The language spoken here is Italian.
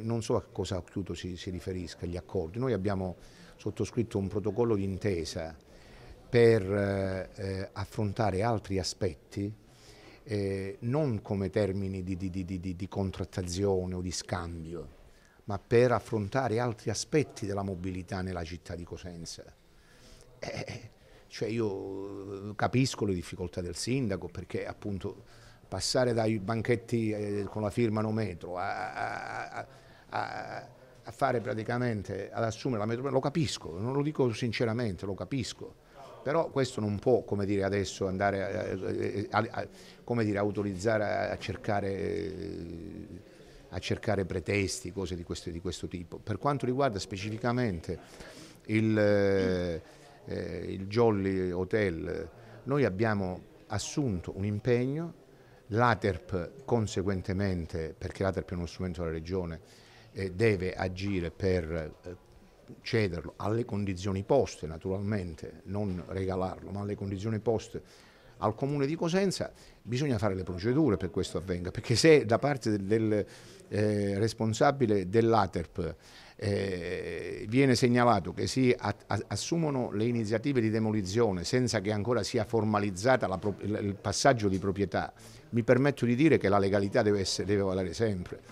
Non so a cosa Occhiuto si, si riferisca gli accordi, noi abbiamo sottoscritto un protocollo d'intesa per eh, affrontare altri aspetti eh, non come termini di, di, di, di, contrattazione o di scambio, ma per affrontare altri aspetti della mobilità nella città di Cosenza. Eh, cioè io eh, capisco le difficoltà del sindaco perché appunto passare dai banchetti eh, con la firma no metro a, a, a a, a fare praticamente, ad assumere la metropolitana, lo capisco, non lo dico sinceramente, lo capisco però questo non può come dire, adesso andare a, a, a, come dire, autorizzare a cercare, eh, a cercare pretesti, cose di questo, di questo, tipo. Per quanto riguarda specificamente il, eh, eh, il Jolly Hotel, noi abbiamo assunto un impegno, l'ATERP conseguentemente, perché l'ATERP è uno strumento della Regione, eh, deve agire per eh, cederlo alle condizioni poste, naturalmente, non regalarlo, ma alle condizioni poste al Comune di Cosenza, bisogna fare le procedure per questo avvenga, perché se da parte del, del eh, responsabile dell'ATERP eh, viene segnalato che si a, a, assumono le iniziative di demolizione senza che ancora sia formalizzata la, il passaggio di proprietà, mi permetto di dire che la legalità deve, essere, deve valere sempre.